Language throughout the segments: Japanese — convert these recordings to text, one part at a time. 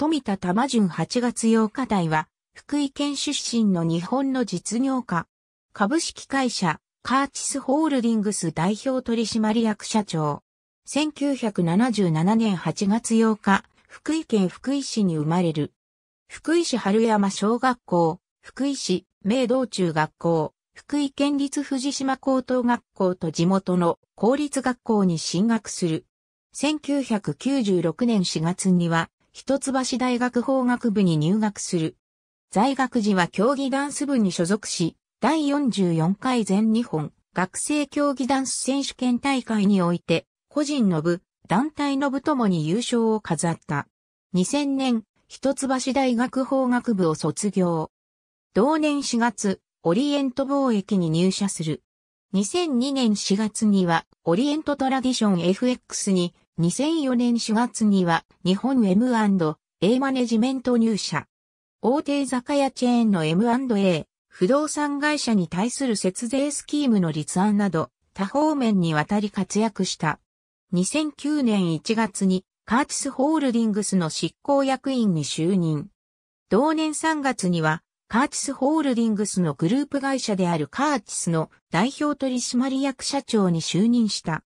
富田玉淳8月8日台は、福井県出身の日本の実業家。株式会社、カーチスホールディングス代表取締役社長。1977年8月8日、福井県福井市に生まれる。福井市春山小学校、福井市明道中学校、福井県立藤島高等学校と地元の公立学校に進学する。1996年4月には一橋大学法学部に入学する。在学時は競技ダンス部に所属し、第44回全日本学生競技ダンス選手権大会において、個人の部、団体の部ともに優勝を飾った。2000年、一橋大学法学部を卒業。同年4月、オリエント貿易に入社する。2002年4月には、オリエントトラディション FX に2004年4月には日本 M&A マネジメント入社。大手居酒屋チェーンの M&A、不動産会社に対する節税スキームの立案など、多方面にわたり活躍した。2009年1月にカーチスホールディングスの執行役員に就任。同年3月には、カーチスホールディングスのグループ会社であるカーチスの代表取締役社長に就任した。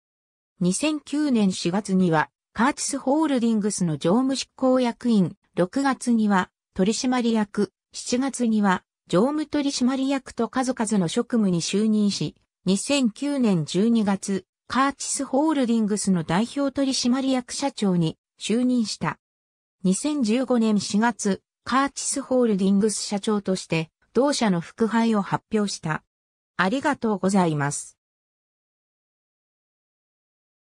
2009年4月には、カーチスホールディングスの常務執行役員、6月には、取締役、7月には、常務取締役と数々の職務に就任し、2009年12月、カーチスホールディングスの代表取締役社長に就任した。2015年4月、カーチスホールディングス社長として、同社の副配を発表した。ありがとうございます。